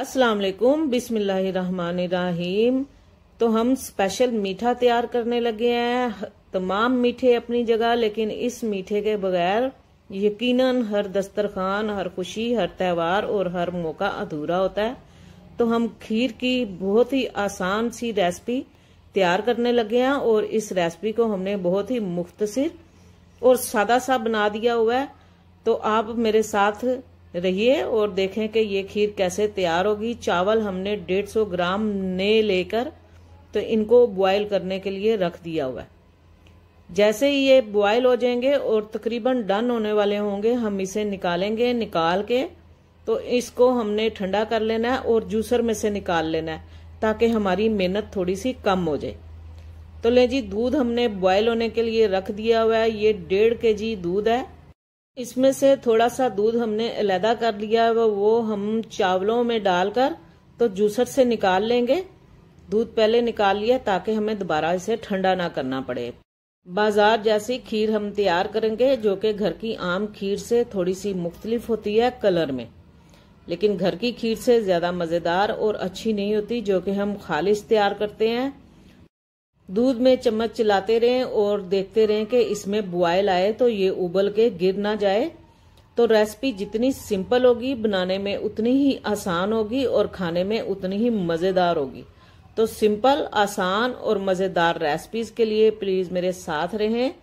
अस्सलाम वालेकुम बिस्मिल्लाहिर्रहमानिर्रहीम तो हम स्पेशल मीठा तैयार करने लगे हैं तमाम मीठे अपनी जगह लेकिन इस मीठे के बगैर यकीनन हर दस्तरखान हर खुशी हर त्यौहार और हर मौका अधूरा होता है तो हम खीर की बहुत ही आसान सी रेसिपी तैयार करने लगे हैं और इस रेसिपी को हमने बहुत ही मुख्तसर और सादा सा बना दिया हुआ है तो आप मेरे साथ रहिए और देखें कि ये खीर कैसे तैयार होगी चावल हमने 150 ग्राम ने लेकर तो इनको बॉयल करने के लिए रख दिया हुआ है जैसे ही ये बॉयल हो जाएंगे और तकरीबन डन होने वाले होंगे हम इसे निकालेंगे निकाल के तो इसको हमने ठंडा कर लेना है और जूसर में से निकाल लेना है ताकि हमारी मेहनत थोड़ी सी कम हो जाए तो ले जी दूध हमने बॉयल होने के लिए रख दिया हुआ है ये डेढ़ के जी दूध है इसमें से थोड़ा सा दूध हमने अलहदा कर लिया है वो हम चावलों में डालकर तो जूसर से निकाल लेंगे दूध पहले निकाल लिया ताकि हमें दोबारा इसे ठंडा ना करना पड़े बाजार जैसी खीर हम तैयार करेंगे जो कि घर की आम खीर से थोड़ी सी मुख्तलिफ होती है कलर में लेकिन घर की खीर से ज़्यादा मज़ेदार और अच्छी नहीं होती जो कि हम खालिश तैयार करते हैं दूध में चम्मच चलाते रहें और देखते रहें कि इसमें बुआयल आए तो ये उबल के गिर ना जाए तो रेसिपी जितनी सिंपल होगी बनाने में उतनी ही आसान होगी और खाने में उतनी ही मज़ेदार होगी तो सिंपल आसान और मज़ेदार रेसिपीज़ के लिए प्लीज़ मेरे साथ रहें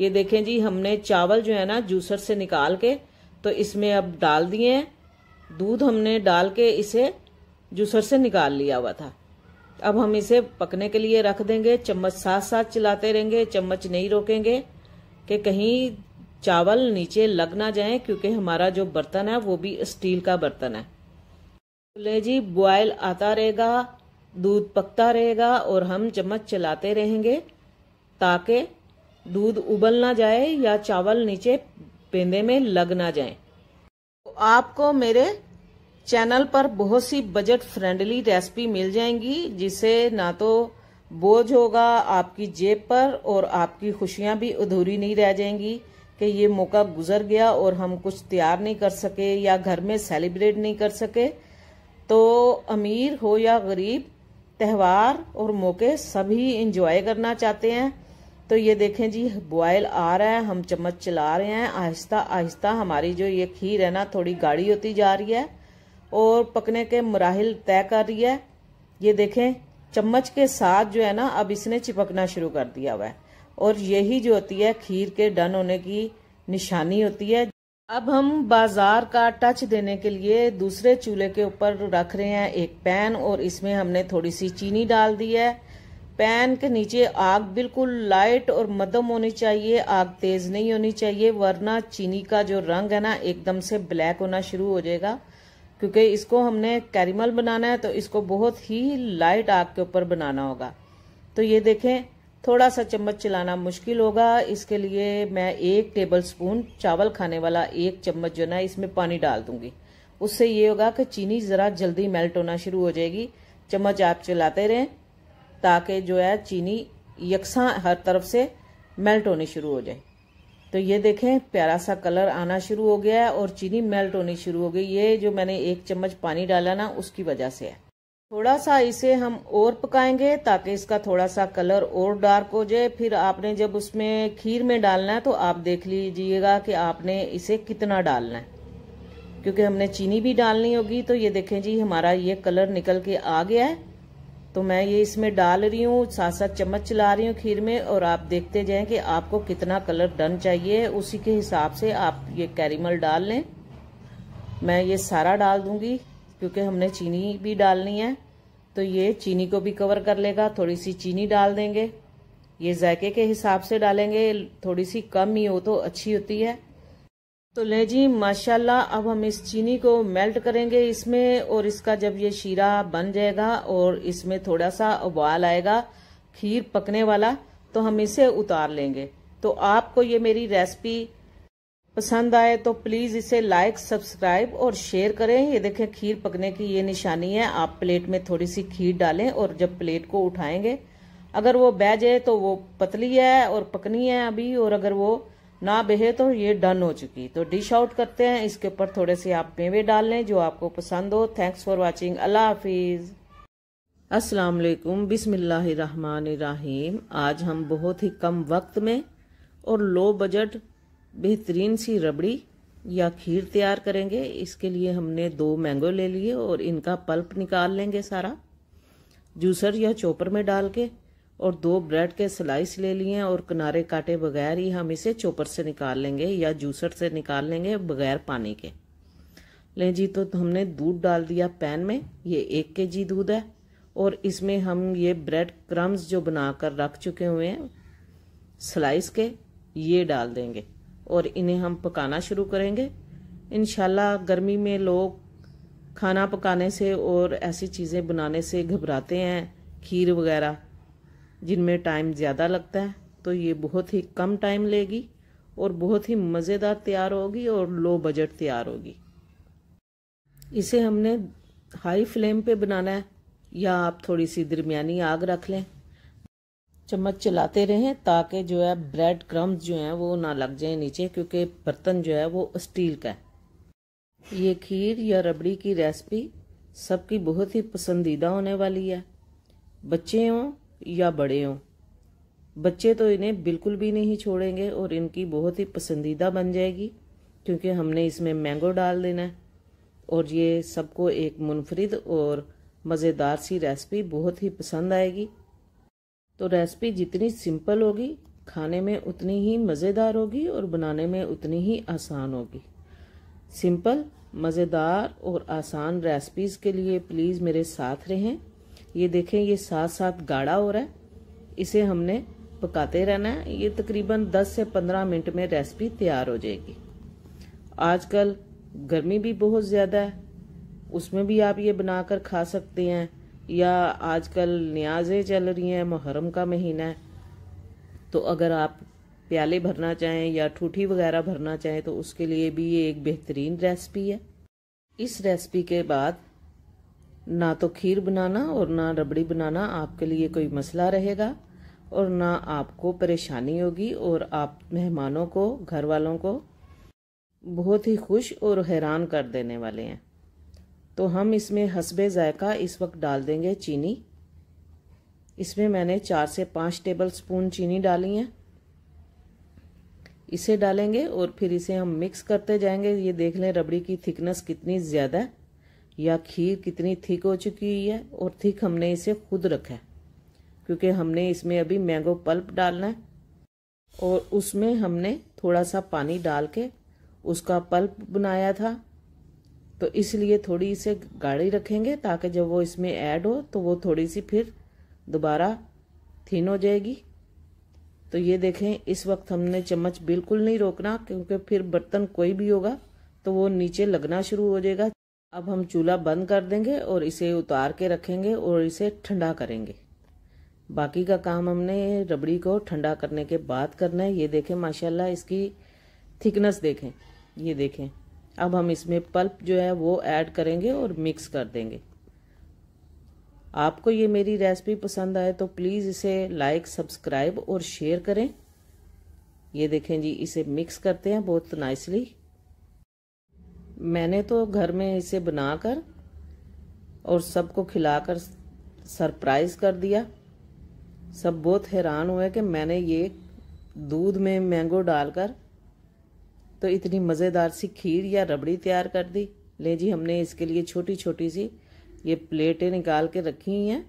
ये देखें जी हमने चावल जो है ना जूसर से निकाल के तो इसमें अब डाल दिए दूध हमने डाल के इसे जूसर से निकाल लिया हुआ था अब हम इसे पकने के लिए रख देंगे चम्मच साथ साथ चलाते रहेंगे चम्मच नहीं रोकेंगे कि कहीं चावल नीचे लग ना जाए क्योंकि हमारा जो बर्तन है वो भी स्टील का बर्तन है ले जी बॉयल आता रहेगा दूध पकता रहेगा और हम चम्मच चलाते रहेंगे ताकि दूध उबल ना जाए या चावल नीचे पेंदे में लग ना जाए तो आपको मेरे चैनल पर बहुत सी बजट फ्रेंडली रेसिपी मिल जाएंगी जिसे ना तो बोझ होगा आपकी जेब पर और आपकी खुशियां भी अधूरी नहीं रह जाएंगी कि ये मौका गुजर गया और हम कुछ तैयार नहीं कर सके या घर में सेलिब्रेट नहीं कर सके तो अमीर हो या गरीब त्यौहार और मौके सभी इंजॉय करना चाहते हैं तो ये देखें जी बॉयल आ रहा है हम चम्मच चला रहे हैं आहिस्ता आहिस्ता हमारी जो ये खीर है ना थोड़ी गाढ़ी होती जा रही है और पकने के मराहल तय कर रही है ये देखें चम्मच के साथ जो है ना अब इसने चिपकना शुरू कर दिया हुआ है और यही जो होती है खीर के डन होने की निशानी होती है अब हम बाजार का टच देने के लिए दूसरे चूल्हे के ऊपर रख रहे हैं एक पैन और इसमें हमने थोड़ी सी चीनी डाल दी है पैन के नीचे आग बिल्कुल लाइट और मदम होनी चाहिए आग तेज नहीं होनी चाहिए वरना चीनी का जो रंग है ना एकदम से ब्लैक होना शुरू हो जाएगा क्योंकि इसको हमने कैरिमल बनाना है तो इसको बहुत ही लाइट आग के ऊपर बनाना होगा तो ये देखें थोड़ा सा चम्मच चलाना मुश्किल होगा इसके लिए मैं एक टेबल स्पून चावल खाने वाला एक चम्मच जो ना इसमें पानी डाल दूंगी उससे ये होगा कि चीनी ज़रा जल्दी मेल्ट होना शुरू हो जाएगी चम्मच आप चलाते रहें ताकि जो है चीनी यकसा हर तरफ से मेल्ट होनी शुरू हो जाए तो ये देखें प्यारा सा कलर आना शुरू हो गया है और चीनी मेल्ट होनी शुरू हो गई ये जो मैंने एक चम्मच पानी डाला ना उसकी वजह से है थोड़ा सा इसे हम और पकाएंगे ताकि इसका थोड़ा सा कलर और डार्क हो जाए फिर आपने जब उसमें खीर में डालना है तो आप देख लीजिएगा कि आपने इसे कितना डालना है क्योंकि हमने चीनी भी डालनी होगी तो ये देखें जी हमारा ये कलर निकल के आ गया है तो मैं ये इसमें डाल रही हूँ साथ साथ चम्मच चला रही हूँ खीर में और आप देखते जाएं कि आपको कितना कलर डन चाहिए उसी के हिसाब से आप ये कैरीमल डाल लें मैं ये सारा डाल दूंगी क्योंकि हमने चीनी भी डालनी है तो ये चीनी को भी कवर कर लेगा थोड़ी सी चीनी डाल देंगे ये जायके के हिसाब से डालेंगे थोड़ी सी कम ही हो तो अच्छी होती है तो ले जी माशाल्लाह अब हम इस चीनी को मेल्ट करेंगे इसमें और इसका जब ये शीरा बन जाएगा और इसमें थोड़ा सा उबाल आएगा खीर पकने वाला तो हम इसे उतार लेंगे तो आपको ये मेरी रेसिपी पसंद आए तो प्लीज़ इसे लाइक सब्सक्राइब और शेयर करें ये देखें खीर पकने की ये निशानी है आप प्लेट में थोड़ी सी खीर डालें और जब प्लेट को उठाएंगे अगर वो बह जाए तो वो पतली है और पकनी है अभी और अगर वो ना बहे तो ये डन हो चुकी तो डिश आउट करते हैं इसके ऊपर थोड़े से आप मेवे डाल लें जो आपको पसंद हो थैंक्स फॉर वाचिंग अल्लाह हाफिज़ अस्सलाम वालेकुम बिसमीम आज हम बहुत ही कम वक्त में और लो बजट बेहतरीन सी रबड़ी या खीर तैयार करेंगे इसके लिए हमने दो मैंगो ले लिए और इनका पल्प निकाल लेंगे सारा जूसर या चोपर में डाल के और दो ब्रेड के स्लाइस ले लिए और किनारे काटे बगैर ही हम इसे चोपर से निकाल लेंगे या जूसर से निकाल लेंगे बगैर पानी के ले जी तो हमने दूध डाल दिया पैन में ये एक के जी दूध है और इसमें हम ये ब्रेड क्रम्स जो बनाकर रख चुके हुए हैं स्लाइस के ये डाल देंगे और इन्हें हम पकाना शुरू करेंगे इन गर्मी में लोग खाना पकाने से और ऐसी चीज़ें बनाने से घबराते हैं खीर वगैरह जिनमें टाइम ज़्यादा लगता है तो ये बहुत ही कम टाइम लेगी और बहुत ही मज़ेदार तैयार होगी और लो बजट तैयार होगी इसे हमने हाई फ्लेम पे बनाना है या आप थोड़ी सी दरमियानी आग रख लें चम्मच चलाते रहें ताकि जो है ब्रेड क्रम्स जो हैं वो ना लग जाए नीचे क्योंकि बर्तन जो है वो स्टील का है ये खीर या रबड़ी की रेसिपी सबकी बहुत ही पसंदीदा होने वाली है बच्चे हों या बड़े हों बच्चे तो इन्हें बिल्कुल भी नहीं छोड़ेंगे और इनकी बहुत ही पसंदीदा बन जाएगी क्योंकि हमने इसमें मैंगो डाल देना है और ये सबको एक मुनफरद और मज़ेदार सी रेसिपी बहुत ही पसंद आएगी तो रेसिपी जितनी सिंपल होगी खाने में उतनी ही मज़ेदार होगी और बनाने में उतनी ही आसान होगी सिंपल मज़ेदार और आसान रेसिपीज़ के लिए प्लीज़ मेरे साथ रहें ये देखें ये साथ साथ गाढ़ा हो रहा है इसे हमने पकाते रहना है ये तकरीबन 10 से 15 मिनट में रेसिपी तैयार हो जाएगी आजकल गर्मी भी बहुत ज़्यादा है उसमें भी आप ये बनाकर खा सकते हैं या आजकल न्याजें चल रही हैं मुहर्रम का महीना है तो अगर आप प्याले भरना चाहें या ठूठी वगैरह भरना चाहें तो उसके लिए भी ये एक बेहतरीन रेसिपी है इस रेसिपी के बाद ना तो खीर बनाना और ना रबड़ी बनाना आपके लिए कोई मसला रहेगा और ना आपको परेशानी होगी और आप मेहमानों को घर वालों को बहुत ही खुश और हैरान कर देने वाले हैं तो हम इसमें हसबे ज़ायका इस वक्त डाल देंगे चीनी इसमें मैंने चार से पाँच टेबल स्पून चीनी डाली है इसे डालेंगे और फिर इसे हम मिक्स करते जाएंगे ये देख लें रबड़ी की थिकनेस कितनी ज़्यादा है या खीर कितनी थिक हो चुकी है और थिक हमने इसे खुद रखा है क्योंकि हमने इसमें अभी मैंगो पल्प डालना है और उसमें हमने थोड़ा सा पानी डाल के उसका पल्प बनाया था तो इसलिए थोड़ी इसे गाढ़ी रखेंगे ताकि जब वो इसमें ऐड हो तो वो थोड़ी सी फिर दोबारा थिन हो जाएगी तो ये देखें इस वक्त हमने चम्मच बिल्कुल नहीं रोकना क्योंकि फिर बर्तन कोई भी होगा तो वो नीचे लगना शुरू हो जाएगा अब हम चूल्हा बंद कर देंगे और इसे उतार के रखेंगे और इसे ठंडा करेंगे बाकी का काम हमने रबड़ी को ठंडा करने के बाद करना है ये देखें माशाल्लाह इसकी थिकनेस देखें ये देखें अब हम इसमें पल्प जो है वो ऐड करेंगे और मिक्स कर देंगे आपको ये मेरी रेसिपी पसंद आए तो प्लीज़ इसे लाइक सब्सक्राइब और शेयर करें ये देखें जी इसे मिक्स करते हैं बहुत नाइसली मैंने तो घर में इसे बनाकर और सबको खिलाकर सरप्राइज कर दिया सब बहुत हैरान हुए कि मैंने ये दूध में मैंगो डालकर तो इतनी मज़ेदार सी खीर या रबड़ी तैयार कर दी ले जी हमने इसके लिए छोटी छोटी सी ये प्लेटें निकाल के रखी हैं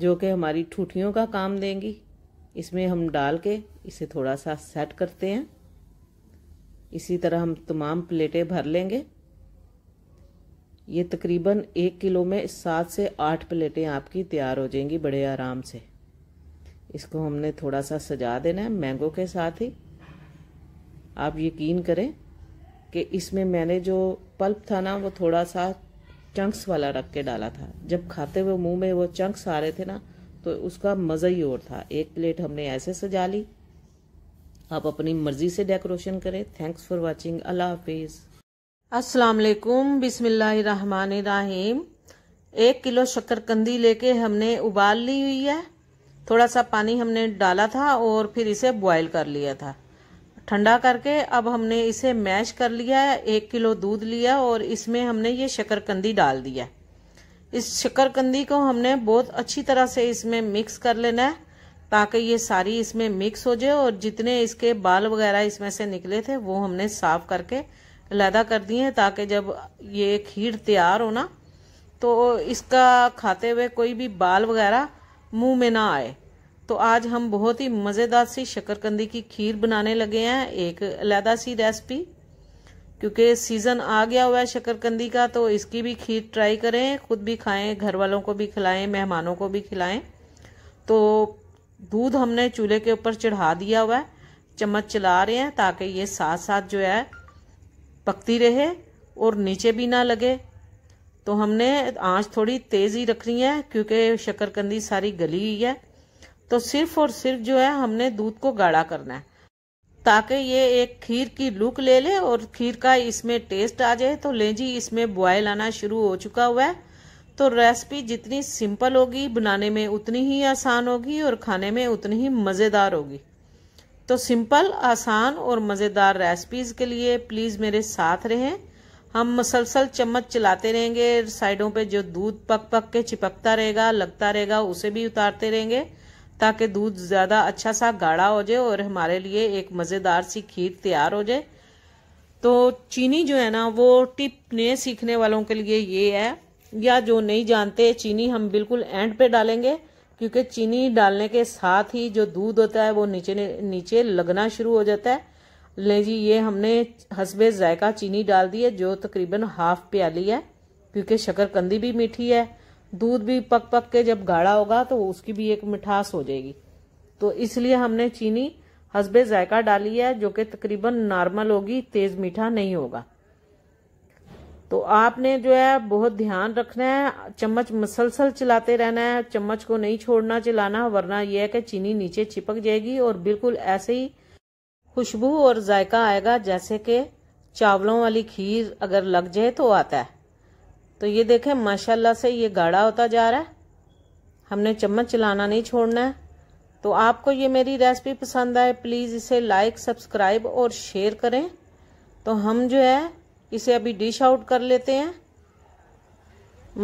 जो कि हमारी ठूठियों का काम देंगी इसमें हम डाल के इसे थोड़ा सा सेट करते हैं इसी तरह हम तमाम प्लेटें भर लेंगे ये तकरीबन एक किलो में सात से आठ प्लेटें आपकी तैयार हो जाएंगी बड़े आराम से इसको हमने थोड़ा सा सजा देना है मैंगो के साथ ही आप यकीन करें कि इसमें मैंने जो पल्प था ना वो थोड़ा सा चंक्स वाला रख के डाला था जब खाते हुए मुंह में वो चंक्स आ रहे थे ना तो उसका मज़ा ही और था एक प्लेट हमने ऐसे सजा ली आप अपनी मर्ज़ी से डेकोरेशन करें थैंक्स फॉर वॉचिंग अल्लाह हाफिज़ अस्सलाम वालेकुम एक किलो शक्करकंदी लेके हमने उबाल ली हुई है थोड़ा सा पानी हमने डाला था और फिर इसे बॉयल कर लिया था ठंडा करके अब हमने इसे मैश कर लिया है एक किलो दूध लिया और इसमें हमने ये शक्करकंदी डाल दिया इस शक्करकंदी को हमने बहुत अच्छी तरह से इसमें मिक्स कर लेना है ताकि ये सारी इसमें मिक्स हो जाए और जितने इसके बाल वगैरह इसमें से निकले थे वो हमने साफ करके लैदा कर दिए हैं ताकि जब ये खीर तैयार हो ना तो इसका खाते हुए कोई भी बाल वगैरह मुंह में ना आए तो आज हम बहुत ही मज़ेदार सी शक्करकंदी की खीर बनाने लगे हैं एक लैदा सी रेसिपी क्योंकि सीज़न आ गया हुआ है शक्करकंदी का तो इसकी भी खीर ट्राई करें खुद भी खाएं घर वालों को भी खिलाएं मेहमानों को भी खिलाएं तो दूध हमने चूल्हे के ऊपर चढ़ा दिया हुआ है चम्मच चला रहे हैं ताकि ये साथ साथ जो है पकती रहे और नीचे भी ना लगे तो हमने आंच थोड़ी तेज़ ही रखनी है क्योंकि शक्करकंदी सारी गली हुई है तो सिर्फ और सिर्फ जो है हमने दूध को गाढ़ा करना है ताकि ये एक खीर की लुक ले ले और खीर का इसमें टेस्ट आ जाए तो ले जी इसमें बॉयल आना शुरू हो चुका हुआ है तो रेसिपी जितनी सिंपल होगी बनाने में उतनी ही आसान होगी और खाने में उतनी ही मज़ेदार होगी तो सिंपल आसान और मज़ेदार रेसिपीज़ के लिए प्लीज़ मेरे साथ रहें हम मसलसल चम्मच चलाते रहेंगे साइडों पे जो दूध पक पक के चिपकता रहेगा लगता रहेगा उसे भी उतारते रहेंगे ताकि दूध ज़्यादा अच्छा सा गाढ़ा हो जाए और हमारे लिए एक मज़ेदार सी खीर तैयार हो जाए तो चीनी जो है ना वो टिप नए सीखने वालों के लिए ये है या जो नहीं जानते चीनी हम बिल्कुल एंड पे डालेंगे क्योंकि चीनी डालने के साथ ही जो दूध होता है वो नीचे नीचे लगना शुरू हो जाता है ले जी ये हमने हसबे जायका चीनी डाल दी है जो तकरीबन हाफ प्याली है क्योंकि शक्करकंदी भी मीठी है दूध भी पक पक के जब गाढ़ा होगा तो उसकी भी एक मिठास हो जाएगी तो इसलिए हमने चीनी हसबे जायका डाली है जो कि तकरीबन नॉर्मल होगी तेज़ मीठा नहीं होगा तो आपने जो है बहुत ध्यान रखना है चम्मच मसलसल चलाते रहना है चम्मच को नहीं छोड़ना चलाना वरना यह है कि चीनी नीचे चिपक जाएगी और बिल्कुल ऐसे ही खुशबू और जायका आएगा जैसे कि चावलों वाली खीर अगर लग जाए तो आता है तो ये देखें माशाल्लाह से ये गाढ़ा होता जा रहा है हमने चम्मच चलाना नहीं छोड़ना है तो आपको ये मेरी रेसिपी पसंद आए प्लीज़ इसे लाइक सब्सक्राइब और शेयर करें तो हम जो है इसे अभी डिश आउट कर लेते हैं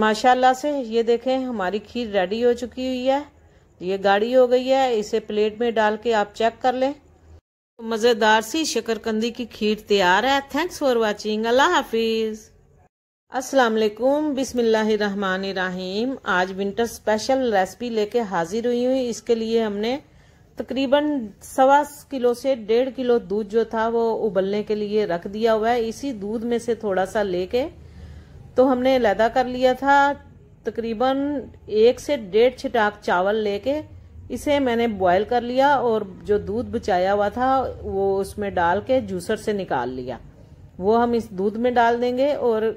माशाल्लाह से ये देखें हमारी खीर रेडी हो चुकी हुई है ये गाढ़ी हो गई है इसे प्लेट में डाल के आप चेक कर लें तो मज़ेदार सी शकरकंदी की खीर तैयार है थैंक्स फॉर वाचिंग अल्लाह हाफिज़ अस्सलाम वालेकुम रहीम आज विंटर स्पेशल रेसिपी लेके हाजिर हुई हूँ इसके लिए हमने तकरीबन सवा किलो से डेढ़ किलो दूध जो था वो उबलने के लिए रख दिया हुआ है इसी दूध में से थोड़ा सा लेके तो हमने लैदा कर लिया था तकरीबन एक से डेढ़ छिटाक चावल लेके इसे मैंने बॉयल कर लिया और जो दूध बचाया हुआ था वो उसमें डाल के जूसर से निकाल लिया वो हम इस दूध में डाल देंगे और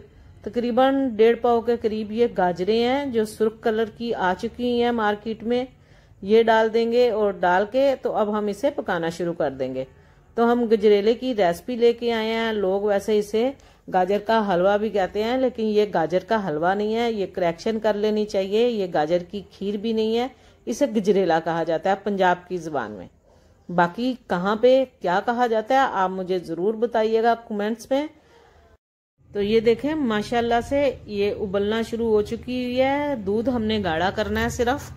तकरीबन डेढ़ पाव के करीब ये गाजरे हैं जो सुर्ख कलर की आ चुकी हैं मार्केट में ये डाल देंगे और डाल के तो अब हम इसे पकाना शुरू कर देंगे तो हम गजरेले की रेसिपी लेके आए हैं लोग वैसे इसे गाजर का हलवा भी कहते हैं लेकिन ये गाजर का हलवा नहीं है ये करेक्शन कर लेनी चाहिए ये गाजर की खीर भी नहीं है इसे गजरेला कहा जाता है पंजाब की ज़बान में बाकी कहाँ पे क्या कहा जाता है आप मुझे ज़रूर बताइएगा कमेंट्स में तो ये देखें माशाल्लाह से ये उबलना शुरू हो चुकी हुई है दूध हमने गाढ़ा करना है सिर्फ़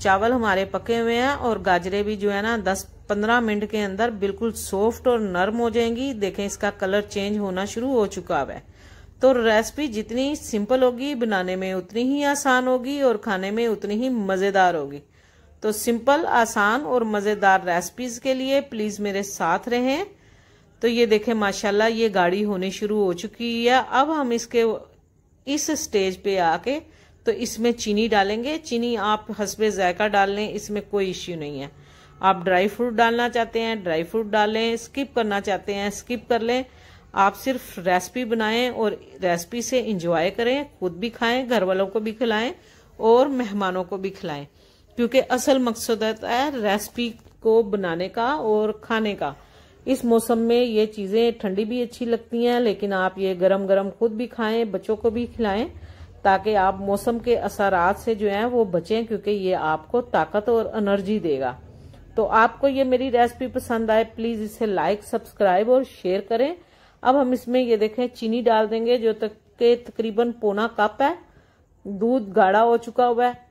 चावल हमारे पके हुए हैं और गाजरे भी जो है ना दस पंद्रह मिनट के अंदर बिल्कुल सॉफ्ट और नर्म हो जाएंगी देखें इसका कलर चेंज होना शुरू हो चुका है तो रेसिपी जितनी सिंपल होगी बनाने में उतनी ही आसान होगी और खाने में उतनी ही मज़ेदार होगी तो सिंपल आसान और मज़ेदार रेसिपीज़ के लिए प्लीज़ मेरे साथ रहें तो ये देखें माशाल्लाह ये गाढ़ी होनी शुरू हो चुकी है अब हम इसके इस स्टेज पे आके तो इसमें चीनी डालेंगे चीनी आप हसबे जायका डाल लें इसमें कोई इश्यू नहीं है आप ड्राई फ्रूट डालना चाहते हैं ड्राई फ्रूट डालें स्किप करना चाहते हैं स्किप कर लें आप सिर्फ रेसिपी बनाएं और रेसिपी से इंजॉय करें खुद भी खाएं घर वालों को भी खिलाएं और मेहमानों को भी खिलाएं क्योंकि असल मकसद है रेसिपी को बनाने का और खाने का इस मौसम में ये चीज़ें ठंडी भी अच्छी लगती हैं लेकिन आप ये गरम गरम खुद भी खाएं बच्चों को भी खिलाएं ताकि आप मौसम के असरात से जो है वो बचें क्योंकि ये आपको ताकत और एनर्जी देगा तो आपको ये मेरी रेसिपी पसंद आए प्लीज इसे लाइक सब्सक्राइब और शेयर करें अब हम इसमें ये देखें चीनी डाल देंगे जो तक के तकरीबन पौना कप है दूध गाढ़ा हो चुका हुआ है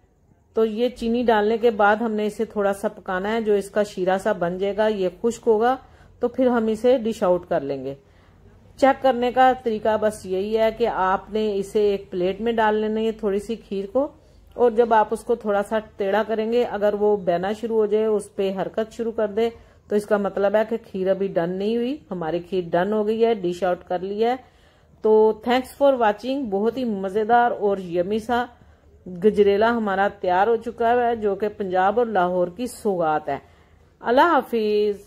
तो ये चीनी डालने के बाद हमने इसे थोड़ा सा पकाना है जो इसका शीरा सा बन जाएगा ये खुश्क होगा तो फिर हम इसे डिश आउट कर लेंगे चेक करने का तरीका बस यही है कि आपने इसे एक प्लेट में डाल लेना है थोड़ी सी खीर को और जब आप उसको थोड़ा सा टेढ़ा करेंगे अगर वो बहना शुरू हो जाए उस पर हरकत शुरू कर दे तो इसका मतलब है कि खीर अभी डन नहीं हुई हमारी खीर डन हो गई है डिश आउट कर ली है तो थैंक्स फॉर वाचिंग बहुत ही मज़ेदार और यमी सा गजरेला हमारा तैयार हो चुका है जो कि पंजाब और लाहौर की सौगात है अल्लाह हाफिज